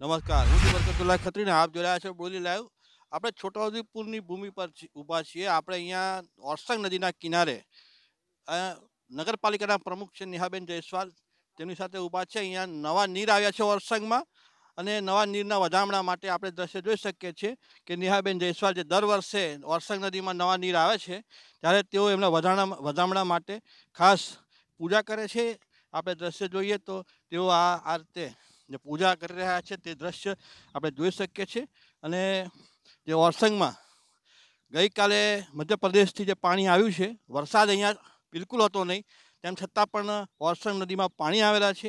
નમસ્કાર હું છું બરકતુલ્લા ખત્રીને આપ જોડાયા છો બોલી લાઈવ આપણે છોટાઉદેપુરની ભૂમિ પર ઊભા છીએ આપણે અહીંયા ઓરસંગ નદીના કિનારે નગરપાલિકાના પ્રમુખ છે નેહાબેન જયસ્વાલ તેની સાથે ઊભા છે અહીંયા નવા નીર આવ્યા છે ઓરસંગમાં અને નવા નીરના વધામણા માટે આપણે દ્રશ્ય જોઈ શકીએ છીએ કે નેહાબેન જયસ્વાલ જે દર વર્ષે ઓરસંગ નદીમાં નવા નીર આવે છે ત્યારે તેઓ એમના વધારણા વધામણા માટે ખાસ પૂજા કરે છે આપણે દ્રશ્ય જોઈએ તો તેઓ આ આ રીતે જે પૂજા કરી રહ્યા છે તે દ્રશ્ય આપણે જોઈ શકીએ છીએ અને જે ઓરસંગમાં ગઈકાલે મધ્યપ્રદેશથી જે પાણી આવ્યું છે વરસાદ અહીંયા બિલકુલ હતો નહીં તેમ છતાં પણ ઓરસંગ નદીમાં પાણી આવેલા છે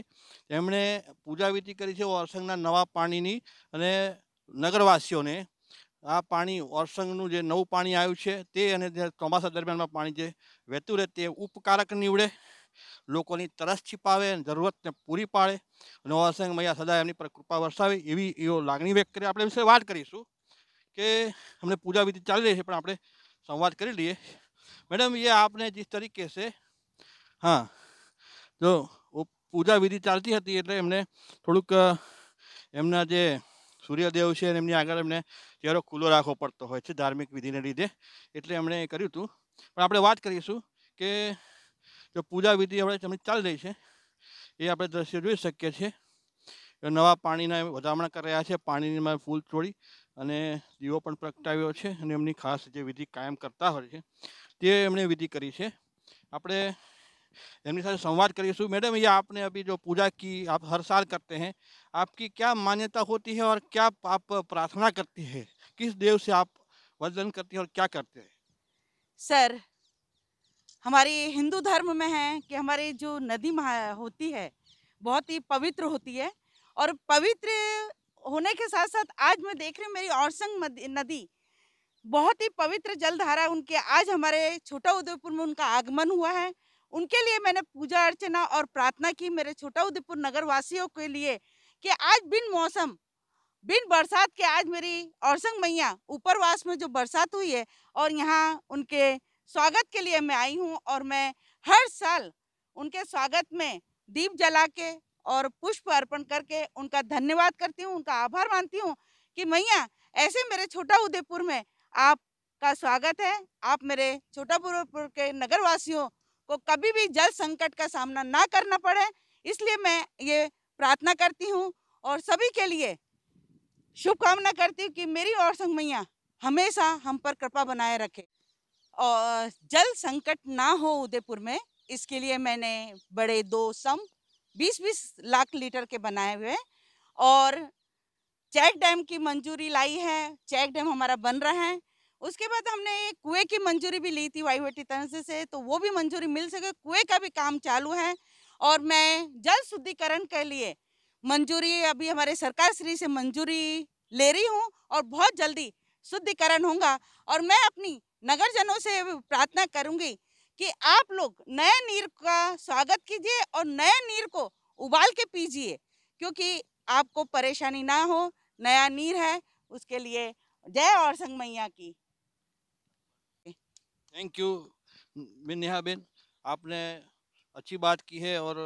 તેમણે પૂજાવિધિ કરી છે ઓરસંગના નવા પાણીની અને નગરવાસીઓને આ પાણી ઓરસંગનું જે નવું પાણી આવ્યું છે તે અને જે ચોમાસા દરમિયાનમાં પાણી જે વહેતું રહે તે ઉપકારક નીવડે લોકો ની તરસ છીપાવે અને જરૂરત ને પૂરી પાડે નોવા સંગ મયા સદાય એમની પર કૃપા વરસાવે એવી એ લાગણી વ્યક્ત કરી આપણે આજે વાત કરીશું કે અમને પૂજા વિધિ ચાલી રહી છે પણ આપણે સંવાદ કરી લઈએ મેડમ યે આપને જે તરીકે સે હા જો પૂજા વિધિ ચાલતી હતી એટલે એમને થોડુક એમના જે સૂર્ય દેવ છે એમની આગળ અમને જેરો કુલો રાખવો પડતો હોય છે ધાર્મિક વિધિને લીધે એટલે એમણે કર્યુંતું પણ આપણે વાત કરીશું કે જો પૂજા વિધિ આપણે અહીં ચાલી રહી છે એ આપણે દ્રશ્ય જોઈ શકીએ છીએ કે નવા પાણીના વધામણા કર રહ્યા છે પાણીમાં ફૂલ છોડી અને દીવો પણ પ્રગટાવ્યો છે અને એમની ખાસ જે વિધિ કાયમ કરતા હોય છે તે એમની વિધિ કરી છે આપણે એમની સાથે સંવાદ કરીશું મેડમ અહીં આપને અબી જો પૂજા કી આપ દર સાલ કરતા હે આપકી ક્યા માન્યતા હોતી હે ઓર ક્યા આપ પ્રાર્થના કરતી હે કિસ દેવ સે આપ વંદન કરતી હે ઓર ક્યા karte હે સર हमारे हिंदू धर्म में है कि हमारे जो नदी होती है बहुत ही पवित्र होती है और पवित्र होने के साथ साथ आज मैं देख रही हूँ मेरी औरसंग नदी बहुत ही पवित्र जलधारा उनके आज हमारे छोटा उदयपुर में उनका आगमन हुआ है उनके लिए मैंने पूजा अर्चना और प्रार्थना की मेरे छोटा उदयपुर नगर वासियों के लिए कि आज बिन मौसम बिन बरसात के आज मेरी औरसंग मैया ऊपरवास में जो बरसात हुई है और यहाँ उनके स्वागत के लिए मैं आई हूँ और मैं हर साल उनके स्वागत में दीप जला के और पुष्प अर्पण करके उनका धन्यवाद करती हूँ उनका आभार मानती हूँ कि मैया ऐसे मेरे छोटा उदयपुर में आपका स्वागत है आप मेरे छोटा उदयपुर के नगरवासियों को कभी भी जल संकट का सामना ना करना पड़े इसलिए मैं ये प्रार्थना करती हूँ और सभी के लिए शुभकामना करती हूँ कि मेरी और संग मैया हमेशा हम पर कृपा बनाए रखें और जल संकट ना हो उदयपुर में इसके लिए मैंने बड़े दो सम 20-20 लाख लीटर के बनाए हुए और चेक डैम की मंजूरी लाई है चेक डैम हमारा बन रहा है उसके बाद हमने कुएँ की मंजूरी भी ली थी वाईवेटी तंज से तो वो भी मंजूरी मिल सके कुएँ का भी काम चालू है और मैं जल शुद्धिकरण के लिए मंजूरी अभी हमारे सरकार श्री से मंजूरी ले रही हूँ और बहुत जल्दी शुद्धिकरण होगा और मैं अपनी नगरजनों से प्रार्थना करूंगी कि आप लोग नए नीर का स्वागत कीजिए और नए नीर को उबाल के पीजिए क्योंकि आपको परेशानी ना हो नया नीर है उसके लिए जय और संग मैया की थैंक यू नेहा बेन आपने अच्छी बात की है और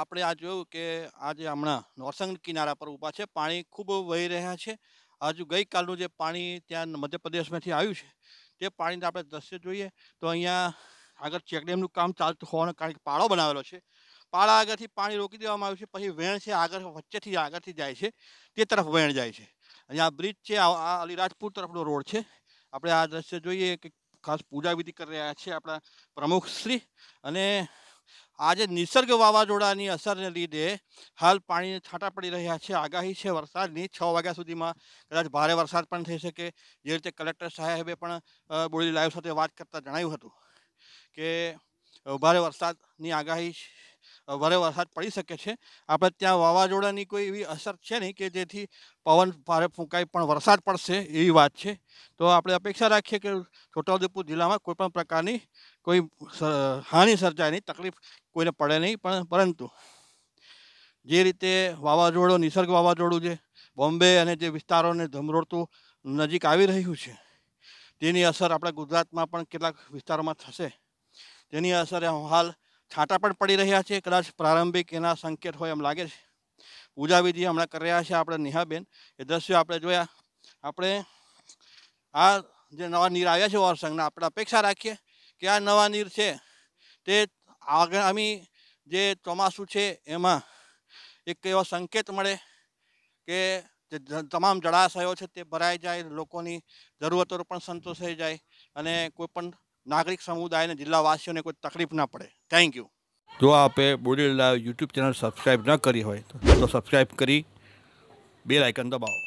આપણે आज જોયું કે આજે હમણાં નોરસંગ કિનારા પર ઊભા છે પાણી ખૂબ વહી રહ્યા છે આજુ पानी त्या मध्य प्रदेश में આવ્યું છે તે પાણીને આપણે દ્રશ્ય જોઈએ તો અહીંયા આગળ ચેકડેમનું કામ ચાલતું કારણ કે પાળો બનાવેલો છે પાળા આગળથી પાણી રોકી દેવામાં આવ્યું છે પછી વેણ છે આગળ વચ્ચેથી આગળથી જાય છે તે તરફ વેણ જાય છે અહીંયા બ્રિજ છે આ અલીરાજપુર તરફનો રોડ છે આપણે આ દ્રશ્ય જોઈએ કે ખાસ પૂજા વિધિ કરી રહ્યા છે આપણા પ્રમુખ શ્રી અને આજે નિસર્ગવાવા જોડાની અસરને લીદે હાલ પાણી છાટા પડી રહ્યા છે આગાહી છે વરસાદની 6 વાગ્યા સુધીમાં કદાચ ભારે વરસાદ પણ થઈ શકે જે રીતે કલેક્ટર સાહેબે પણ બોડી લાઈવ સાથે વાત કરતા જણાવ્યું હતું કે ઉભારે વરસાદની આગાહી વરેવર હાથ પડી શકે છે આપા ત્યાં વાવાજોડાની કોઈ એવી અસર છે નહી કે જેથી પવન ફારે ફુકાઈ પણ વરસાદ પડશે એવી વાત છે તો આપણે અપેક્ષા રાખીએ કે છોટાઉદેપુર જિલ્લામાં કોઈ પણ પ્રકારની કોઈ हानि સર્જાઈ ન તકલીફ કોઈને પડે નહી પણ પરંતુ જે રીતે વાવાજોડો નિસર્ગ વાવાજોડું છે બોમ્બે અને જે વિસ્તારોને ધમરોડતું નજીક આવી રહ્યું છે તેની અસર આપણા ગુજરાતમાં પણ કેટલાક વિસ્તારોમાં થશે તેની અસર હાલ છાંટા પણ પડી રહ્યા છે કદાચ પ્રારંભિક એના સંકેત હોય એમ લાગે છે પૂજા વિધિ હમણાં કરી રહ્યા છે આપણે નેહાબેન એ દ્રશ્યો આપણે જોયા આપણે આ જે નવા નીર આવ્યા છે વોરસંગના આપણે અપેક્ષા રાખીએ કે આ નવા નીર છે તે આગામી જે ચોમાસું છે એમાં એક એવો સંકેત મળે કે જે તમામ જળાશયો છે તે ભરાઈ જાય લોકોની જરૂરતો પણ સંતોષાઈ જાય અને કોઈ પણ નાગરિક સમુદાયને જિલ્લાવાસીઓને કોઈ તકલીફ ના પડે થેન્ક યુ જો આપે બોડી યુટ્યુબ ચેનલ સબસ્ક્રાઈબ ન કરી હોય તો સબસ્ક્રાઈબ કરી બે લાઇકન દબાવો